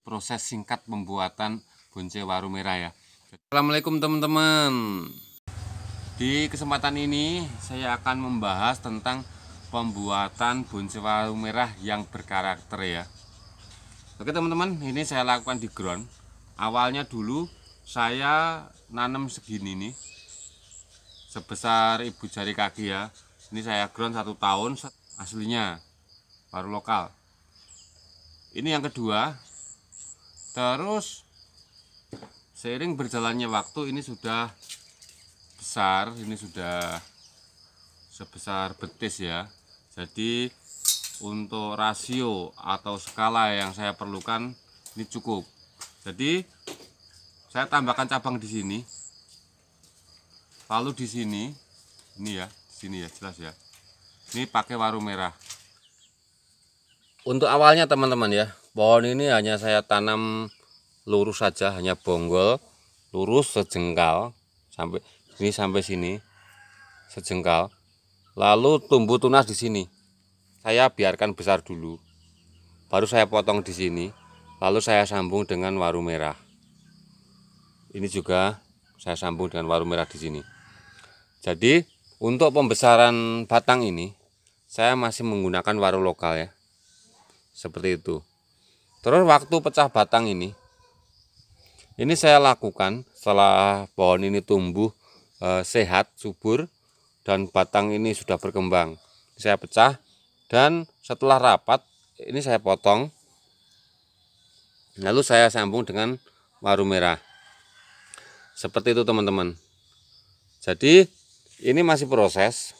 proses singkat pembuatan bonce waru merah ya Assalamualaikum teman-teman di kesempatan ini saya akan membahas tentang pembuatan bonce waru merah yang berkarakter ya Oke teman-teman ini saya lakukan di ground awalnya dulu saya nanam segini nih sebesar ibu jari kaki ya ini saya ground satu tahun aslinya baru lokal ini yang kedua terus seiring berjalannya waktu ini sudah besar ini sudah sebesar betis ya jadi untuk rasio atau skala yang saya perlukan ini cukup jadi saya tambahkan cabang di sini lalu di sini ini ya di sini ya jelas ya ini pakai waru merah untuk awalnya teman-teman ya pohon ini hanya saya tanam lurus saja hanya bonggol lurus sejengkal sampai ini sampai sini sejengkal lalu tumbuh tunas di sini saya biarkan besar dulu baru saya potong di sini lalu saya sambung dengan waru merah ini juga saya sambung dengan waru merah di sini jadi untuk pembesaran batang ini saya masih menggunakan waru lokal ya seperti itu Terus waktu pecah batang ini, ini saya lakukan setelah pohon ini tumbuh e, sehat, subur, dan batang ini sudah berkembang. Saya pecah dan setelah rapat ini saya potong. Lalu saya sambung dengan waru merah. Seperti itu teman-teman. Jadi ini masih proses.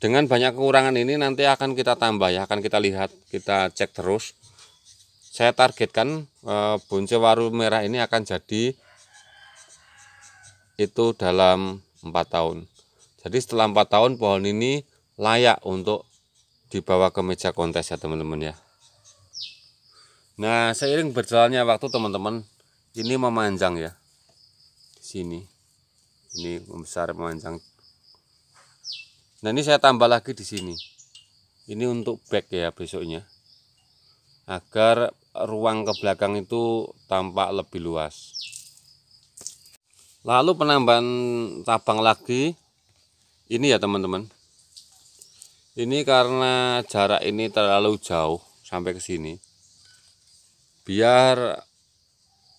Dengan banyak kekurangan ini nanti akan kita tambah ya, akan kita lihat, kita cek terus saya targetkan e, eh, bonsai waru merah ini akan jadi itu dalam empat tahun jadi setelah empat tahun pohon ini layak untuk dibawa ke meja kontes ya teman-teman ya nah seiring berjalannya waktu teman-teman ini memanjang ya Di sini ini membesar memanjang nah ini saya tambah lagi di sini ini untuk back ya besoknya agar ruang ke belakang itu tampak lebih luas lalu penambahan tabang lagi ini ya teman-teman ini karena jarak ini terlalu jauh sampai ke sini biar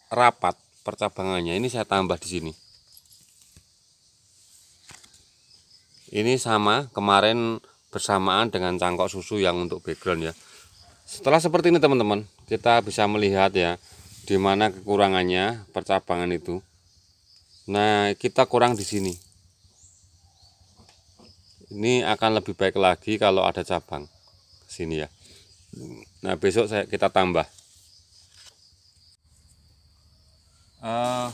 rapat percabangannya ini saya tambah di sini ini sama kemarin bersamaan dengan cangkok susu yang untuk background ya setelah seperti ini teman-teman kita bisa melihat ya di mana kekurangannya percabangan itu nah kita kurang di sini ini akan lebih baik lagi kalau ada cabang sini ya nah besok saya kita tambah uh,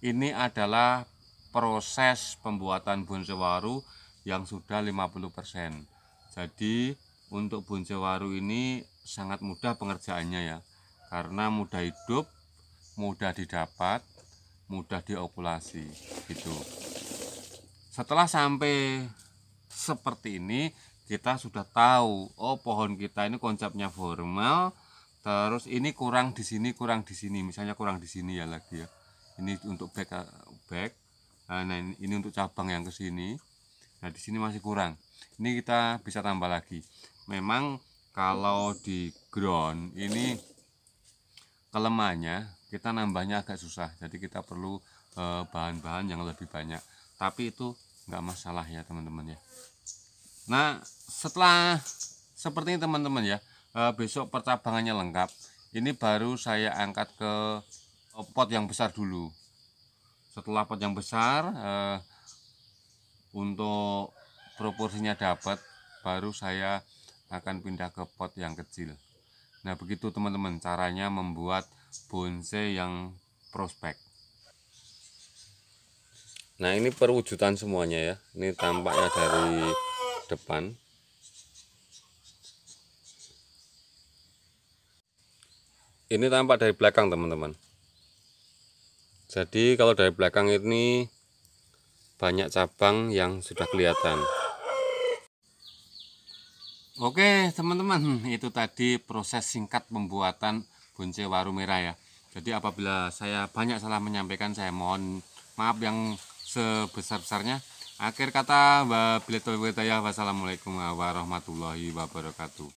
ini adalah proses pembuatan bonsai waru yang sudah 50% jadi untuk bonsai waru ini sangat mudah pengerjaannya ya karena mudah hidup mudah didapat mudah diokulasi gitu setelah sampai seperti ini kita sudah tahu oh pohon kita ini konsepnya formal terus ini kurang di sini kurang di sini misalnya kurang di sini ya lagi ya ini untuk back back nah, nah ini untuk cabang yang ke sini nah di sini masih kurang ini kita bisa tambah lagi memang kalau di ground ini kelemahannya kita nambahnya agak susah jadi kita perlu eh, bahan-bahan yang lebih banyak tapi itu nggak masalah ya teman-teman ya nah setelah seperti ini teman-teman ya eh, besok percabangannya lengkap ini baru saya angkat ke pot yang besar dulu setelah pot yang besar eh, untuk proporsinya dapat baru saya akan pindah ke pot yang kecil nah begitu teman-teman caranya membuat bonsai yang prospek nah ini perwujudan semuanya ya ini tampaknya dari depan ini tampak dari belakang teman-teman jadi kalau dari belakang ini banyak cabang yang sudah kelihatan Oke teman-teman hmm, itu tadi proses singkat pembuatan bonce waru merah ya Jadi apabila saya banyak salah menyampaikan saya mohon maaf yang sebesar-besarnya Akhir kata wassalamualaikum warahmatullahi wabarakatuh